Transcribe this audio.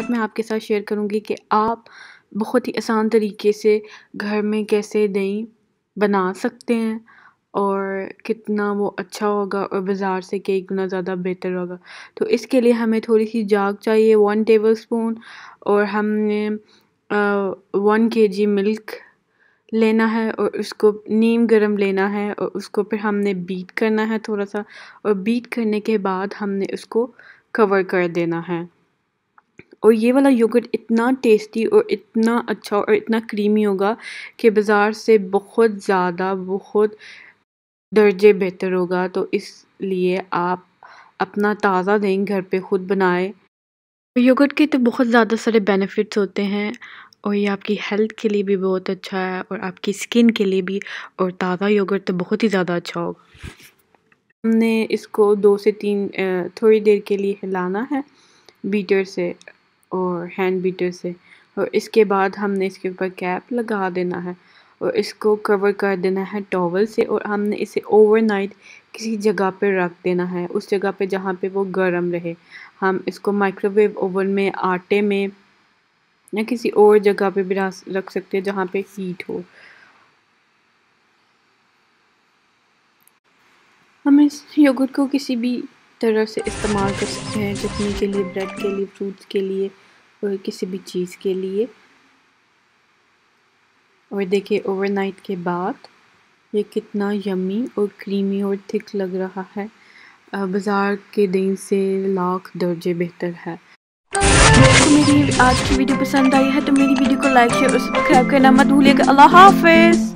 आज मैं आपके साथ शेयर करूँगी कि आप बहुत ही आसान तरीके से घर में कैसे दही बना सकते हैं और कितना वो अच्छा होगा और बाज़ार से कई गुना ज़्यादा बेहतर होगा तो इसके लिए हमें थोड़ी सी जाग चाहिए वन टेबल स्पून और हमने वन के जी मिल्क लेना है और उसको नीम गरम लेना है और उसको फिर हमने बीट करना है थोड़ा सा और बीट करने के बाद हमने उसको कवर कर देना है और ये वाला योगर्ट इतना टेस्टी और इतना अच्छा और इतना क्रीमी होगा कि बाज़ार से बहुत ज़्यादा बहुत दर्जे बेहतर होगा तो इसलिए आप अपना ताज़ा दें घर पे ख़ुद बनाए योगर्ट के तो बहुत ज़्यादा सारे बेनिफिट्स होते हैं और ये आपकी हेल्थ के लिए भी बहुत अच्छा है और आपकी स्किन के लिए भी और ताज़ा योगर्ट तो बहुत ही ज़्यादा अच्छा होगा हमने इसको दो से तीन थोड़ी देर के लिए हिलाना है बीटर से और हैंड बीटर से और इसके बाद हमने इसके ऊपर कैप लगा देना है और इसको कवर कर देना है टॉवल से और हमने इसे ओवरनाइट किसी जगह पर रख देना है उस जगह पे जहाँ पे वो गर्म रहे हम इसको माइक्रोवेव ओवन में आटे में या किसी और जगह पे भी रख सकते हैं जहाँ पे हीट हो हम इस योगर्ट को किसी भी तरह से इस्तेमाल कर सकते हैं चटनी के लिए ब्रेड के लिए फ्रूट्स के लिए और किसी भी चीज़ के लिए और देखिए ओवरनाइट के बाद ये कितना यमी और क्रीमी और थिक लग रहा है बाज़ार के दिन से लाख दर्जे बेहतर है तो मेरी आज की वीडियो पसंद आई है तो मेरी वीडियो को लाइक शेयर और सब्सक्राइब करना मत भूलिएगा अल्लाह हाफिज़